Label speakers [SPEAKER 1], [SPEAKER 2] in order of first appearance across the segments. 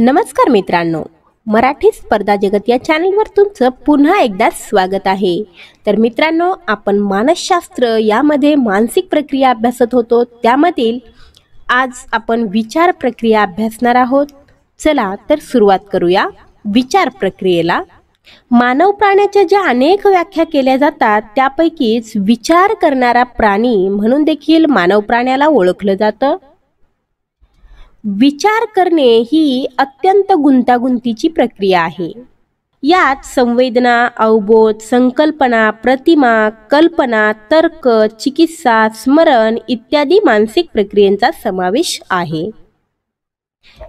[SPEAKER 1] नमस्कार मित्रांनो मराठी स्पर्धा जगत या चॅनलवर तुमचं पुन्हा एकदा स्वागत आहे तर मित्रांनो आपण मानसशास्त्र यामध्ये मानसिक प्रक्रिया अभ्यासत होतो त्यामधील आज आपण विचार प्रक्रिया अभ्यासणार आहोत चला तर सुरुवात करूया विचार प्रक्रियेला मानव प्राण्याच्या ज्या अनेक व्याख्या केल्या जातात त्यापैकीच विचार करणारा प्राणी म्हणून देखील मानव प्राण्याला ओळखलं जातं विचार करणे ही अत्यंत गुंतागुंतीची प्रक्रिया आहे यात संवेदना अवबोध संकल्पना प्रतिमा कल्पना तर्क चिकित्सा स्मरण इत्यादी मानसिक प्रक्रियेचा समावेश आहे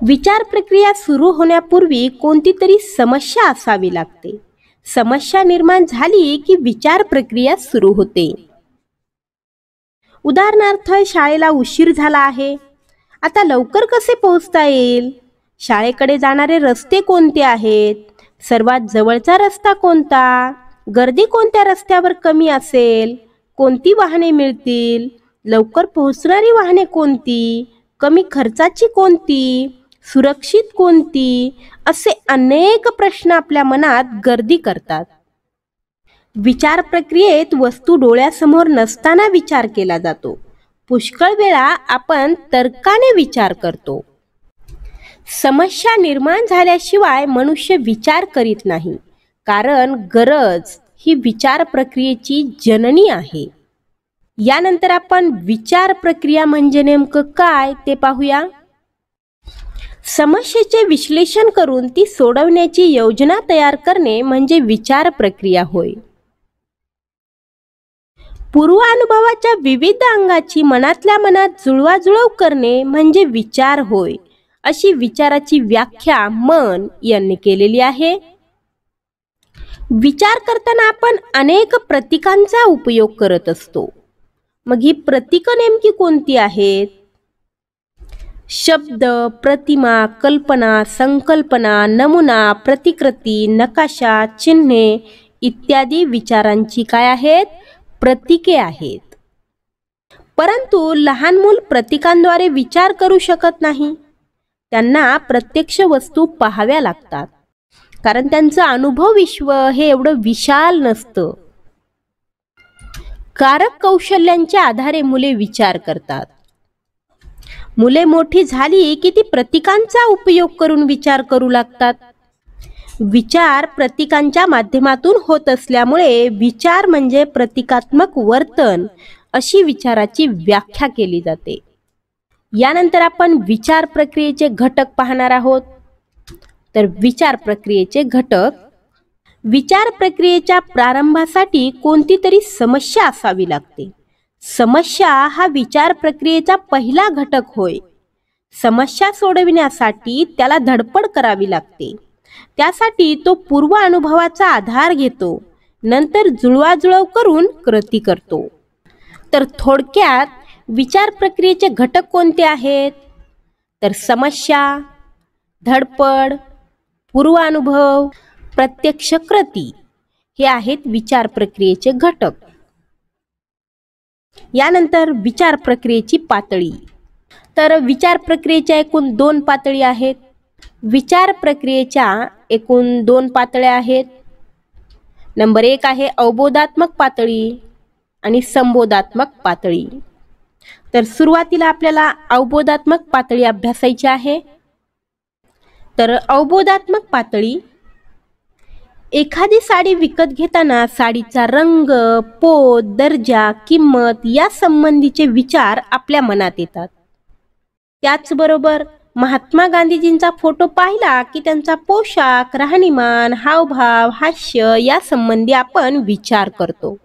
[SPEAKER 1] विचार प्रक्रिया सुरू होण्यापूर्वी कोणती तरी समस्या असावी लागते समस्या निर्माण झाली की विचार प्रक्रिया सुरू होते उदाहरणार्थ शाळेला उशीर झाला आहे आता लवकर कसे पोहोचता येईल शाळेकडे जाणारे रस्ते कोणते आहेत सर्वात जवळचा रस्ता कोणता गर्दी कोणत्या रस्त्यावर कमी असेल कोणती वाहने मिळतील लवकर पोहोचणारी वाहने कोणती कमी खर्चाची कोणती सुरक्षित कोणती असे अनेक प्रश्न आपल्या मनात गर्दी करतात विचार प्रक्रियेत वस्तू डोळ्यासमोर नसताना विचार केला जातो पुष्कळ वेळा आपण तर्काने विचार करतो समस्या निर्माण झाल्याशिवाय मनुष्य विचार करीत नाही कारण गरज ही विचार प्रक्रियेची जननी आहे यानंतर आपण विचार प्रक्रिया म्हणजे नेमकं काय ते पाहूया समस्येचे विश्लेषण करून ती सोडवण्याची योजना तयार करणे म्हणजे विचार प्रक्रिया होय पूर्वानुभवाच्या विविध अंगाची मनातल्या मनात जुळवाजुळव करणे म्हणजे विचार होय अशी विचाराची व्याख्या मन यांनी केलेली आहे विचार करताना आपण अनेक प्रतिकांचा उपयोग करत असतो मग ही प्रतीक नेमकी कोणती आहेत शब्द प्रतिमा कल्पना संकल्पना नमुना प्रतिकृती नकाशा चिन्हे इत्यादी विचारांची काय आहेत प्रतीके आहेत परंतु लहान मूल प्रतीकांद्वारे विचार करू शकत नाही त्यांना प्रत्यक्ष वस्तू पाहाव्या लागतात कारण त्यांचं अनुभव विश्व हे एवढं विशाल नसतं कारक कौशल्यांच्या आधारे मुले विचार करतात मुले मोठी झाली की ती प्रतीकांचा उपयोग करून विचार करू लागतात विचार प्रतिकांच्या माध्यमातून होत असल्यामुळे विचार म्हणजे प्रतिकात्मक वर्तन अशी विचाराची व्याख्या केली जाते यानंतर आपण विचार प्रक्रियेचे घटक पाहणार आहोत तर विचार प्रक्रियेचे घटक विचार प्रक्रियेच्या प्रारंभासाठी कोणती तरी समस्या असावी लागते समस्या हा विचार प्रक्रियेचा पहिला घटक होय समस्या सोडविण्यासाठी त्याला धडपड करावी लागते त्यासाठी तो पूर्व अनुभवाचा आधार घेतो नंतर जुळवाजुळव करून कृती करतो तर थोडक्यात विचार प्रक्रियेचे घटक कोणते आहेत तर समस्या धडपड पूर्वानुभव प्रत्यक्ष कृती हे आहेत विचार प्रक्रियेचे घटक यानंतर विचार प्रक्रियेची पातळी तर विचार प्रक्रियेच्या एकूण दोन पातळी आहेत विचार प्रक्रियेच्या एकूण दोन पातळ्या आहेत नंबर एक आहे अवबोधात्मक पातळी आणि संबोधात्मक पातळी तर सुरुवातीला आपल्याला अवबोधात्मक पातळी अभ्यासायची आहे तर अवबोधात्मक पातळी एखादी साडी विकत घेताना साडीचा रंग पोत दर्जा किंमत या संबंधीचे विचार आपल्या मनात येतात त्याचबरोबर महात्मा गांधीजींचा फोटो पाहिला की त्यांचा पोशाख राहणीमान हावभाव हास्य यासंबंधी आपण विचार करतो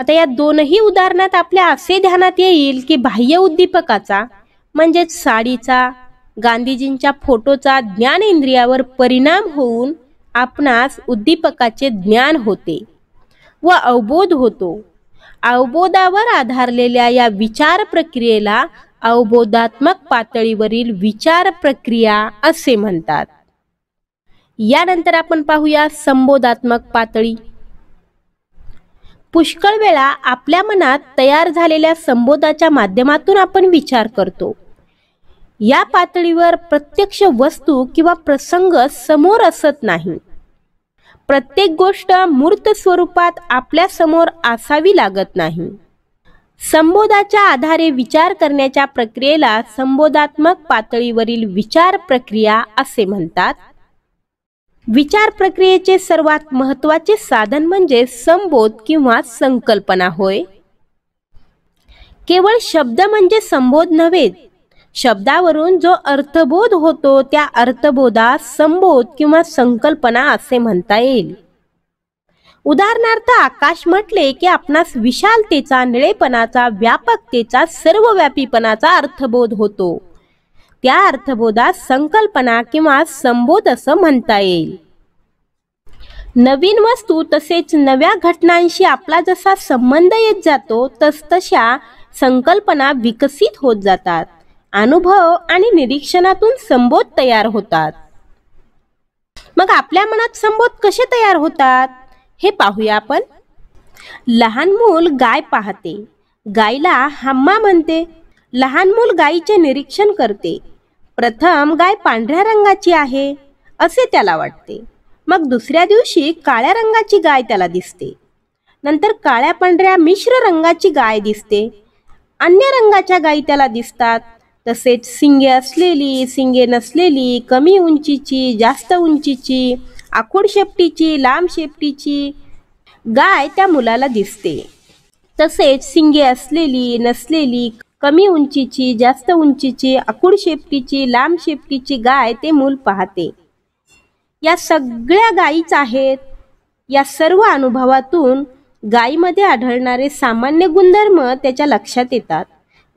[SPEAKER 1] आता या दोनही उदाहरणात आपल्या असे ध्यानात येईल की बाह्य उद्दीपकाचा म्हणजेच साडीचा गांधीजींच्या फोटोचा ज्ञान इंद्रियावर परिणाम होऊन आपणास उद्दीपकाचे ज्ञान होते व अवबोध होतो अवबोधावर आधारलेल्या या विचार प्रक्रियेला अवबोधात्मक पातळीवरील विचार प्रक्रिया असे म्हणतात यानंतर आपण पाहूया संबोधात्मक पातळी पुष्कळ वेळा आपल्या मनात तयार झालेल्या संबोधाच्या माध्यमातून आपण विचार करतो या पातळीवर प्रत्यक्ष वस्तू किंवा प्रसंग समोर असत नाही प्रत्येक गोष्ट मूर्त स्वरूपात आपल्या समोर असावी लागत नाही संबोधाच्या आधारे विचार करण्याच्या प्रक्रियेला संबोधात्मक पातळीवरील विचार प्रक्रिया असे म्हणतात विचार प्रक्रियेचे सर्वात महत्वाचे साधन म्हणजे संबोध किंवा संकल्पना होय केवळ शब्द म्हणजे संबोध नव्हे शब्दावरून जो अर्थबोध होतो त्या अर्थबोधास संबोध किंवा संकल्पना असे म्हणता येईल उदाहरणार्थ आकाश म्हटले की आपणास विशालतेचा निळेपणाचा व्यापकतेचा सर्वव्यापीपणाचा अर्थबोध होतो त्या अर्थबोधास संकल्पना किंवा संबोध असं म्हणता येईल नवीन वस्तू तसेच नव्या घटनांशी आपला जसा संबंध येत जातो तस तशा संकल्पना विकसित होत जातात अनुभव आणि निरीक्षणातून संबोध तयार होतात मग आपल्या मनात संबोध कसे तयार होतात हे पाहूया आपण लहान मूल गाय पाहते गायला हम्मा म्हणते लहान मूल गायीचे निरीक्षण करते प्रथम गाय पांढऱ्या रंगाची आहे असे त्याला वाटते मग दुसऱ्या दिवशी काळ्या रंगाची गाय त्याला दिसते नंतर काळ्या पांढऱ्या मिश्र रंगाची गाय दिसते अन्य रंगाच्या गायी त्याला दिसतात तसेच सिंगे असलेली सिंगे नसलेली कमी उंचीची जास्त उंचीची आखूड शेपटीची लांब शेपटीची गाय त्या मुलाला दिसते तसेच सिंगे असलेली नसलेली कमी उंचीची जास्त उंचीची आखूड शेपटीची लांब शेपटीची गाय ते मूल पाहते या सगळ्या गायीच आहेत या सर्व अनुभवातून गायीमध्ये आढळणारे सामान्य गुणधर्म त्याच्या लक्षात येतात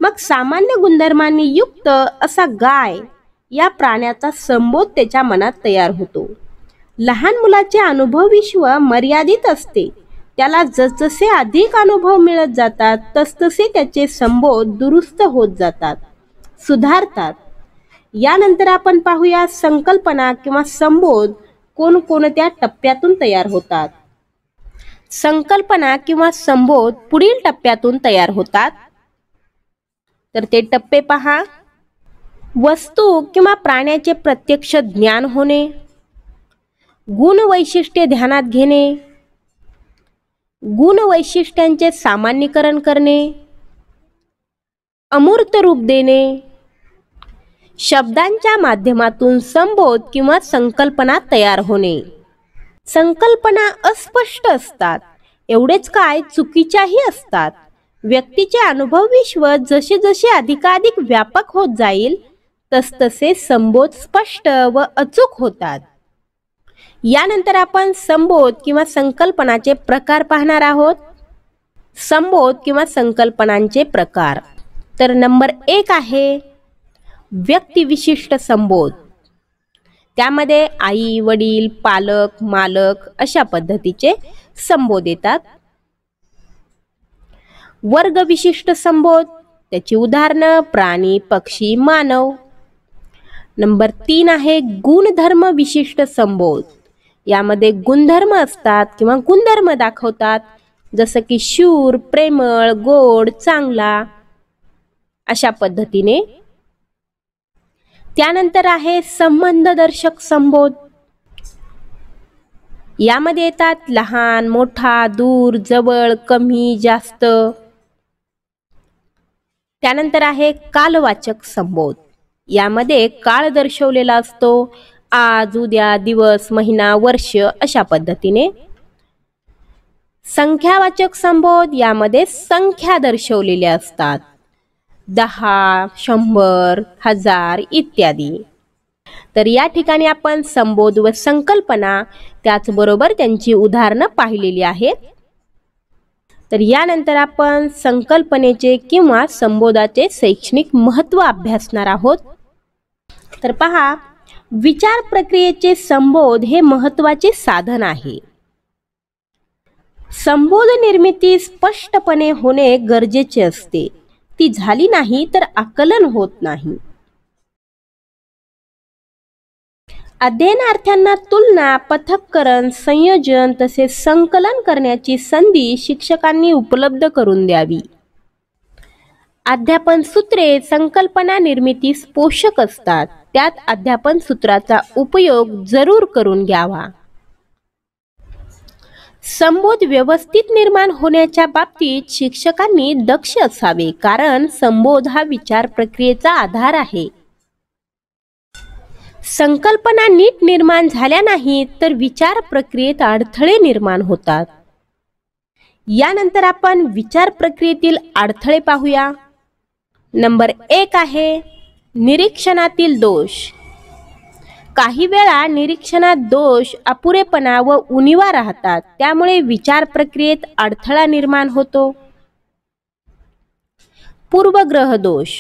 [SPEAKER 1] मग सामान्य गुणधर्मांनी युक्त असा गाय या प्राण्याचा संबोध त्याच्या मनात तयार होतो लहान मुलाचे अनुभव विश्व मर्यादित असते त्याला जसजसे अधिक अनुभव मिळत जातात तसतसे त्याचे संबोध दुरुस्त होत जातात सुधारतात यानंतर आपण पाहूया संकल्पना किंवा संबोध कोणकोणत्या टप्प्यातून तयार होतात संकल्पना किंवा संबोध पुढील टप्प्यातून तयार होतात तर ते टप्पे पहा वस्तू किंवा प्राण्याचे प्रत्यक्ष ज्ञान होणे गुणवैशिष्ट्ये ध्यानात घेणे गुणवैशिष्ट्यांचे सामान्यकरण करणे अमूर्त रूप देणे शब्दांच्या माध्यमातून संबोध किंवा संकल्पना तयार होणे संकल्पना अस्पष्ट असतात एवढेच काय चुकीच्याही असतात व्यक्तीचे अनुभव विश्व जसे जसे अधिकाधिक व्यापक होत जाईल तसतसे संबोध स्पष्ट व अचूक होतात यानंतर आपण संबोध किंवा संकल्पनाचे प्रकार पाहणार आहोत संबोध किंवा संकल्पनांचे प्रकार तर नंबर एक आहे व्यक्तिविशिष्ट संबोध त्यामध्ये आई वडील पालक मालक अशा पद्धतीचे संबोध येतात वर्गविशिष्ट संबोध त्याची उदाहरणं प्राणी पक्षी मानव नंबर तीन आहे गुणधर्म विशिष्ट संबोध यामध्ये गुणधर्म असतात किंवा गुणधर्म दाखवतात जसं की शूर प्रेमळ गोड चांगला अशा पद्धतीने त्यानंतर आहे संबंध दर्शक संबोध यामध्ये येतात लहान मोठा दूर जवळ कमी जास्त त्यानंतर आहे कालवाचक संबोध यामध्ये काळ दर्शवलेला असतो आज उद्या दिवस महिना वर्ष अशा पद्धतीने संख्यावाचक संबोध यामध्ये संख्या दर्शवलेल्या असतात दहा शंभर हजार इत्यादी तर या ठिकाणी आपण संबोध व संकल्पना त्याचबरोबर त्यांची उदाहरणं पाहिलेली आहेत तर यानंतर आपण संकल्पनेचे किंवा संबोधाचे शैक्षणिक महत्व अभ्यासणार आहोत तर पहा विचार प्रक्रियेचे संबोध हे महत्वाचे साधन आहे संबोध निर्मिती स्पष्टपणे होणे गरजेचे असते ती झाली नाही तर आकलन होत नाही अध्ययनार्थ्यांना तुलना पथककरण संयोजन तसेच संकलन करण्याची संधी शिक्षकांनी उपलब्ध करून द्यावी अध्यापन सूत्रे संकल्पना निर्मितीस पोषक असतात त्यात अध्यापन सूत्राचा उपयोग जरूर करून घ्यावा संबोध व्यवस्थित निर्माण होण्याच्या बाबतीत शिक्षकांनी दक्ष असावे कारण संबोध हा विचार प्रक्रियेचा आधार आहे संकल्पना नीट निर्माण झाल्या नाहीत तर विचार प्रक्रियेत अडथळे निर्माण होतात यानंतर आपण विचार प्रक्रियेतील अडथळे पाहूया नंबर एक आहे निरीक्षणातील दोष काही वेळा निरीक्षणात दोष अपुरेपणा व उणिवा राहतात त्यामुळे विचार प्रक्रियेत अडथळा निर्माण होतो पूर्वग्रह दोष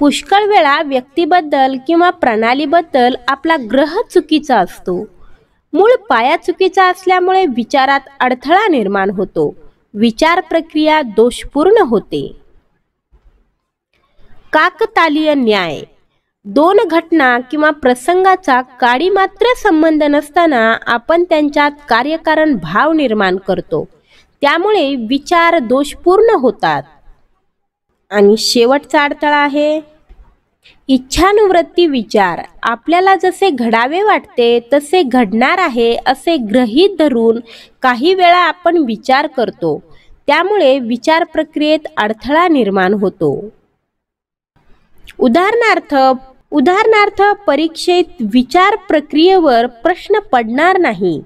[SPEAKER 1] पुष्कळ वेळा व्यक्तीबद्दल किंवा प्रणालीबद्दल आपला ग्रह चुकीचा असतो मूळ पाया चुकीचा असल्यामुळे विचारात अडथळा निर्माण होतो विचार प्रक्रिया दोषपूर्ण होते काकतालीय न्याय दोन घटना किंवा प्रसंगाचा काळी मात्र संबंध नसताना आपण त्यांच्यात कार्यकारण भाव निर्माण करतो त्यामुळे विचार दोषपूर्ण होतात आणि शेवटचा अडथळा आहे इच्छानुवृत्ती विचार आपल्याला जसे घडावे वाटते तसे घडणार आहे असे ग्रहित धरून काही वेळा आपण विचार करतो त्यामुळे विचार प्रक्रियेत अडथळा निर्माण होतो उदाहरणार्थ उदाहरणार्थ परीक्षेत विचार प्रक्रियेवर प्रश्न पडणार नाही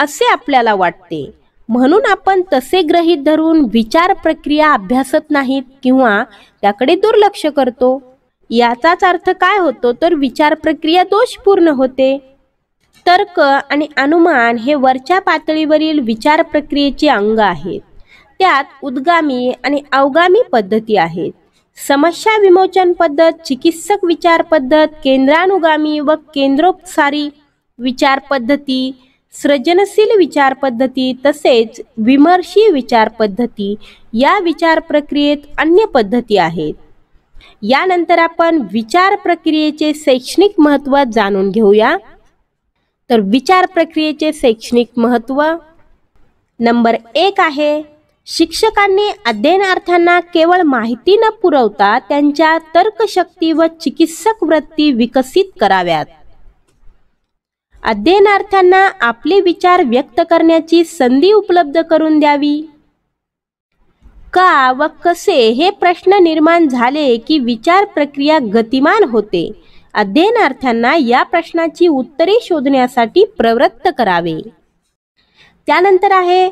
[SPEAKER 1] असे आपल्याला वाटते म्हणून आपण तसे ग्रहीत धरून विचार प्रक्रिया अभ्यासत नाहीत किंवा त्याकडे दुर्लक्ष करतो याचाच अर्थ काय होतो तर विचार प्रक्रिया दोषपूर्ण होते तर्क आणि अनुमान हे वरच्या पातळीवरील विचार प्रक्रियेचे अंग आहेत त्यात उद्गामी आणि अवगामी पद्धती आहेत समस्या विमोचन पद्धत चिकित्सक विचार पद्धत केंद्रानुगामी व केंद्रोपसारी विचार पद्धती सृजनशील विचार पद्धती तसेच विमर्शी विचार पद्धती या विचार प्रक्रियेत अन्य पद्धती आहेत यानंतर आपण विचार प्रक्रियेचे शैक्षणिक महत्त्व जाणून घेऊया तर विचार प्रक्रियेचे शैक्षणिक महत्त्व नंबर एक आहे शिक्षकांनी अध्ययनार्थ्यांना केवळ माहिती न पुरवता त्यांच्या तर्कशक्ती व चिकित्सक वृत्ती विकसित कराव्यात अध्ययनार्थ्यांना आपले विचार व्यक्त करण्याची संधी उपलब्ध करून द्यावी का व कसे हे प्रश्न निर्माण झाले की विचार प्रक्रिया गतिमान होते अध्ययनार्थ्यांना या प्रश्नाची उत्तरे शोधण्यासाठी प्रवृत्त करावे त्यानंतर आहे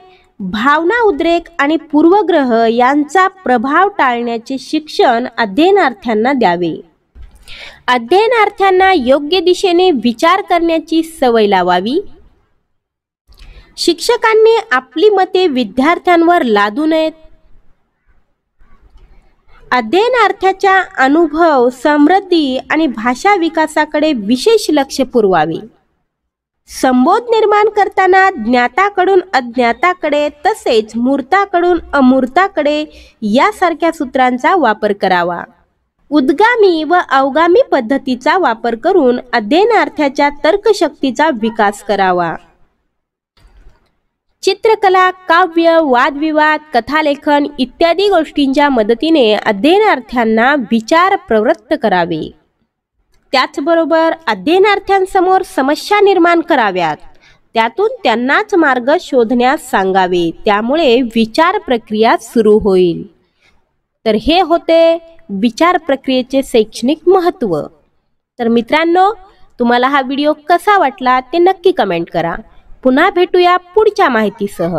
[SPEAKER 1] भावना उद्रेक आणि पूर्वग्रह यांचा प्रभाव टाळण्याचे शिक्षण अध्ययनार्थ्यांना द्यावे अध्ययनार्थ्यांना योग्य दिशेने विचार करण्याची सवय लावावी शिक्षकांनी आपली मते विद्यार्थ्यांवर लादू नयेत अध्ययनार्थ्याच्या अनुभव समृद्धी आणि भाषा विकासाकडे विशेष लक्ष पुरवावे संबोध निर्माण करताना ज्ञाताकडून अज्ञाताकडे तसेच मूर्ताकडून अमूर्ताकडे यासारख्या सूत्रांचा वापर करावा उद्गामी व अवगामी पद्धतीचा वापर करून अध्ययनार्थ्याच्या तर्कशक्तीचा विकास करावा चित्रकला काव्य वादविवाद कथालेखन इत्यादी गोष्टींच्या मदतीने अध्ययनार्थ्यांना विचार प्रवृत्त करावे त्याचबरोबर अध्ययनार्थ्यांसमोर समस्या निर्माण कराव्यात त्यातून त्यांनाच मार्ग शोधण्यास सांगावे त्यामुळे विचार प्रक्रिया सुरू होईल तर हे होते विचार प्रक्रियेचे शैक्षणिक महत्त्व तर मित्रांनो तुम्हाला हा व्हिडिओ कसा वाटला ते नक्की कमेंट करा पुन्हा भेटूया पुढच्या माहितीसह